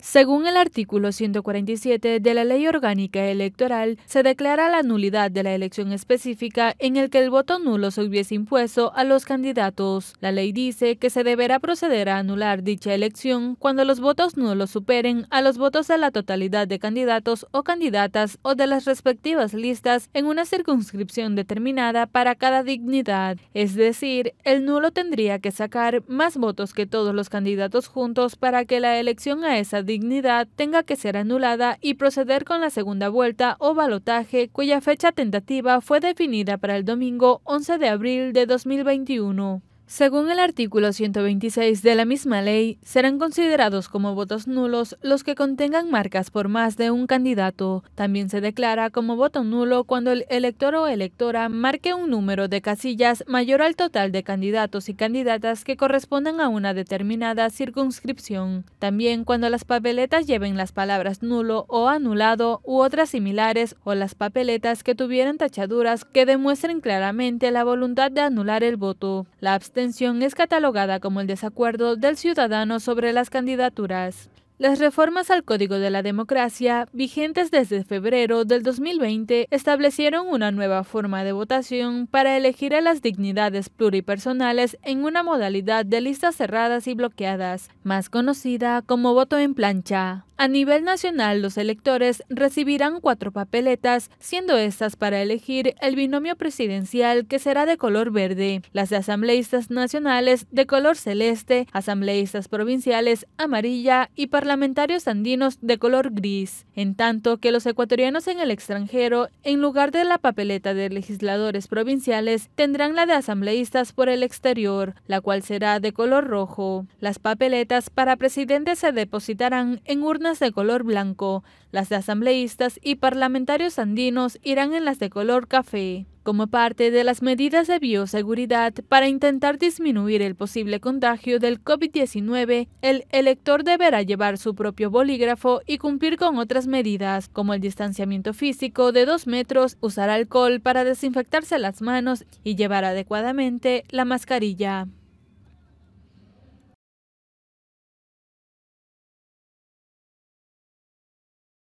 Según el artículo 147 de la Ley Orgánica Electoral, se declara la nulidad de la elección específica en el que el voto nulo se hubiese impuesto a los candidatos. La ley dice que se deberá proceder a anular dicha elección cuando los votos nulos superen a los votos de la totalidad de candidatos o candidatas o de las respectivas listas en una circunscripción determinada para cada dignidad. Es decir, el nulo tendría que sacar más votos que todos los candidatos juntos para que la elección a esa dignidad tenga que ser anulada y proceder con la segunda vuelta o balotaje cuya fecha tentativa fue definida para el domingo 11 de abril de 2021. Según el artículo 126 de la misma ley, serán considerados como votos nulos los que contengan marcas por más de un candidato. También se declara como voto nulo cuando el elector o electora marque un número de casillas mayor al total de candidatos y candidatas que correspondan a una determinada circunscripción. También cuando las papeletas lleven las palabras nulo o anulado u otras similares o las papeletas que tuvieran tachaduras que demuestren claramente la voluntad de anular el voto. La es catalogada como el desacuerdo del ciudadano sobre las candidaturas. Las reformas al Código de la Democracia, vigentes desde febrero del 2020, establecieron una nueva forma de votación para elegir a las dignidades pluripersonales en una modalidad de listas cerradas y bloqueadas, más conocida como voto en plancha. A nivel nacional, los electores recibirán cuatro papeletas, siendo estas para elegir el binomio presidencial que será de color verde, las de asambleístas nacionales de color celeste, asambleístas provinciales amarilla y parlamentarias parlamentarios andinos de color gris, en tanto que los ecuatorianos en el extranjero, en lugar de la papeleta de legisladores provinciales, tendrán la de asambleístas por el exterior, la cual será de color rojo. Las papeletas para presidente se depositarán en urnas de color blanco, las de asambleístas y parlamentarios andinos irán en las de color café como parte de las medidas de bioseguridad para intentar disminuir el posible contagio del COVID-19, el elector deberá llevar su propio bolígrafo y cumplir con otras medidas, como el distanciamiento físico de dos metros, usar alcohol para desinfectarse las manos y llevar adecuadamente la mascarilla.